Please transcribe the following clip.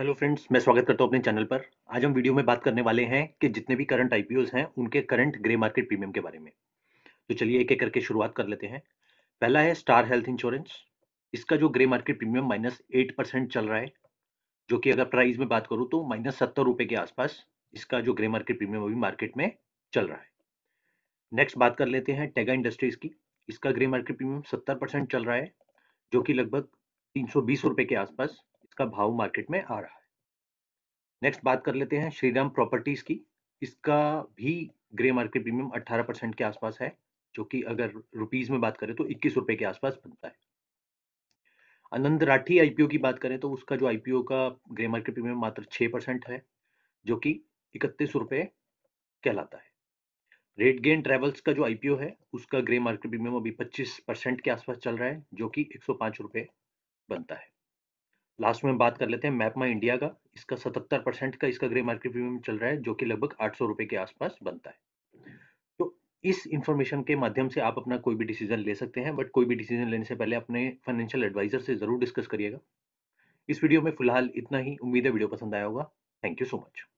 hello friends मैं स्वागत करता हूँ अपने चैनल पर आज हम वीडियो में बात करने वाले हैं कि जितने भी करंट आईपीओज हैं उनके करंट ग्रे मार्केट प्रीमियम के बारे में तो चलिए एक एक करके शुरुआत कर लेते हैं पहला है स्टार हेल्थ इंश्योरेंस इसका जो grey market premium minus eight percent चल रहा है जो कि अगर प्राइस में बात करूँ तो माइनस सत्तर रुपये के आसपास इसका जो ग्रे मार्केट प्रीमियम अभी मार्केट में चल रहा है नेक्स्ट बात कर लेते हैं टेगा इंडस्ट्रीज की इसका ग्रे मार्केट प्रीमियम सत्तर परसेंट चल रहा है जो कि लगभग तीन सौ बीस रुपये के आसपास इसका भाव मार्केट में आ रहा है नेक्स्ट बात कर लेते हैं श्रीराम प्रॉपर्टीज की इसका भी ग्रे मार्केट प्रीमियम 18 परसेंट के आसपास है जो कि अगर रुपीज में बात करें तो इक्कीस रुपए के आसपास बनता है अनंत राठी आईपीओ की बात करें तो उसका जो आईपीओ का ग्रे मार्केट प्रीमियम मात्र छह परसेंट है जो कि इकतीस रुपए कहलाता है रेड गेन ट्रेवल्स का जो आईपीओ है उसका ग्रे मार्केट प्रीमियम अभी पच्चीस परसेंट के आसपास चल रहा है जो कि एक सौ बनता है लास्ट में बात कर लेते हैं मैप माई इंडिया का इसका 77 परसेंट का इसका ग्रे मार्केट प्रीमियम चल रहा है जो कि लगभग आठ सौ के आसपास बनता है तो इस इंफॉर्मेशन के माध्यम से आप अपना कोई भी डिसीजन ले सकते हैं बट कोई भी डिसीजन लेने से पहले अपने फाइनेंशियल एडवाइजर से जरूर डिस्कस करिएगा इस वीडियो में फिलहाल इतना ही उम्मीद है वीडियो पसंद आया होगा थैंक यू सो मच